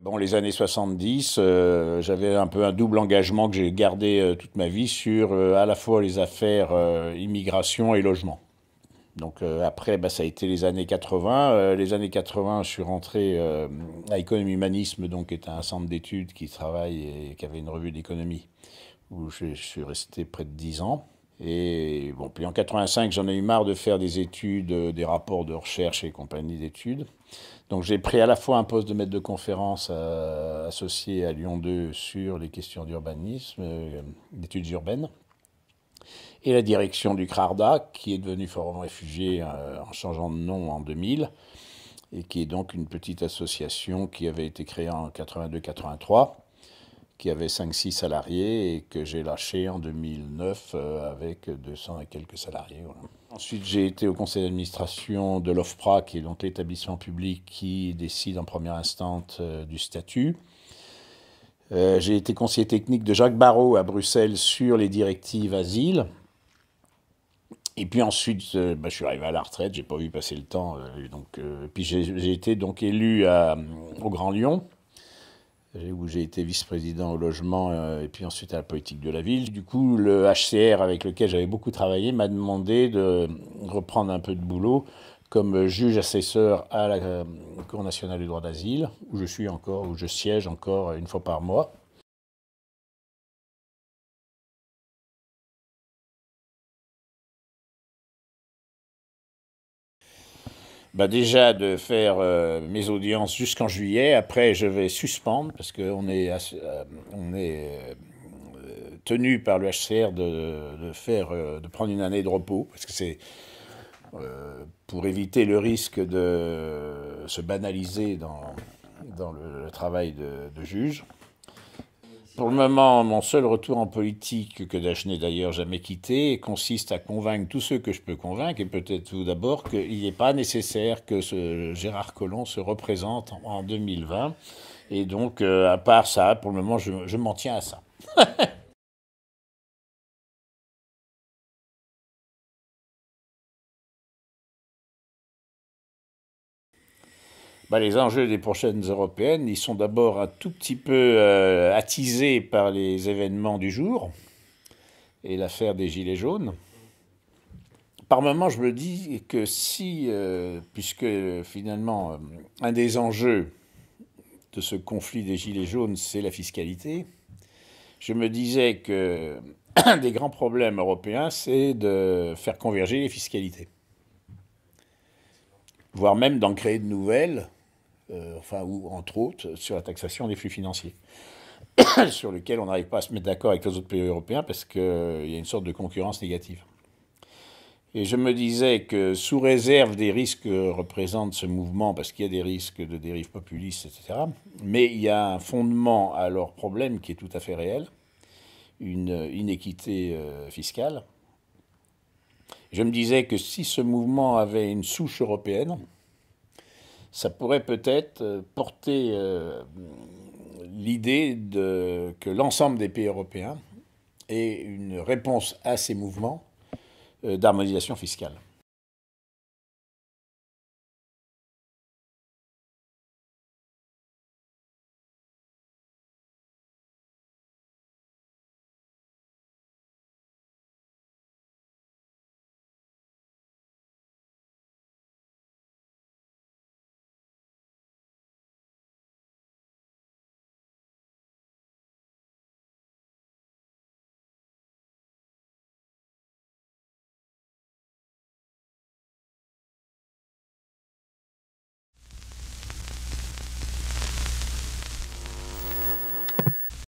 Bon, les années 70, euh, j'avais un peu un double engagement que j'ai gardé euh, toute ma vie sur euh, à la fois les affaires immigration et logement. Donc après, bah, ça a été les années 80. les années 80, je suis rentré à Économie Humanisme, donc qui était un centre d'études qui travaille et qui avait une revue d'économie, où je suis resté près de 10 ans. Et bon, puis en 85, j'en ai eu marre de faire des études, euh, des rapports de recherche et compagnie d'études. Donc j'ai pris à la fois un poste de maître de conférence euh, associé à Lyon 2 sur les questions d'urbanisme, euh, d'études urbaines, et la direction du CRARDA, qui est devenu Forum réfugié en changeant de nom en 2000, et qui est donc une petite association qui avait été créée en 82-83 qui avait 5-6 salariés et que j'ai lâché en 2009 euh, avec 200 et quelques salariés. Ensuite, j'ai été au conseil d'administration de l'OFPRA, qui est l'établissement public qui décide en première instance euh, du statut. Euh, j'ai été conseiller technique de Jacques Barrault à Bruxelles sur les directives asile. Et puis ensuite, bah, je suis arrivé à la retraite, j'ai pas vu passer le temps. donc, puis j'ai été donc élu à, au Grand Lyon où j'ai été vice-président au logement euh, et puis ensuite à la politique de la ville. Du coup, le HCR avec lequel j'avais beaucoup travaillé m'a demandé de reprendre un peu de boulot comme juge assesseur à la euh, Cour nationale du droit d'asile, où je suis encore, où je siège encore une fois par mois. Bah, déjà de faire euh, mes audiences jusqu'en juillet. Après, je vais suspendre parce qu'on est, on est euh, euh, tenu par le HCR de, faire, de prendre une année de repos parce que c'est pour éviter le risque de se banaliser dans, le, travail de juge. Pour le moment, mon seul retour en politique, que je n'est d'ailleurs jamais quitté, consiste à convaincre tous ceux que je peux convaincre, et peut-être tout d'abord qu'il n'est pas nécessaire que Gérard Collomb se représente en 2020. Et donc, euh, à part ça, pour le moment, je m'en tiens à ça. Bah, les enjeux des prochaines européennes, ils sont d'abord un tout petit peu euh, attisés par les événements du jour et l'affaire des Gilets jaunes. Par moments, je me dis que si, euh, puisque finalement, euh, un des enjeux de ce conflit des Gilets jaunes, c'est la fiscalité, je me disais que un des grands problèmes européens, c'est de faire converger les fiscalités, voire même d'en créer de nouvelles euh, enfin, ou entre autres, sur la taxation des flux financiers sur lequel on n'arrive pas à se mettre d'accord avec les autres pays européens parce qu'il euh, y a une sorte de concurrence négative. Et je me disais que sous réserve des risques que représente ce mouvement, parce qu'il y a des risques de dérive populiste, etc., mais il y a un fondement à leur problème qui est tout à fait réel, une inéquité euh, fiscale. Je me disais que si ce mouvement avait une souche européenne, ça pourrait peut-être euh, porter euh, l'idée que l'ensemble des pays européens aient une réponse à ces mouvements euh, d'harmonisation fiscale.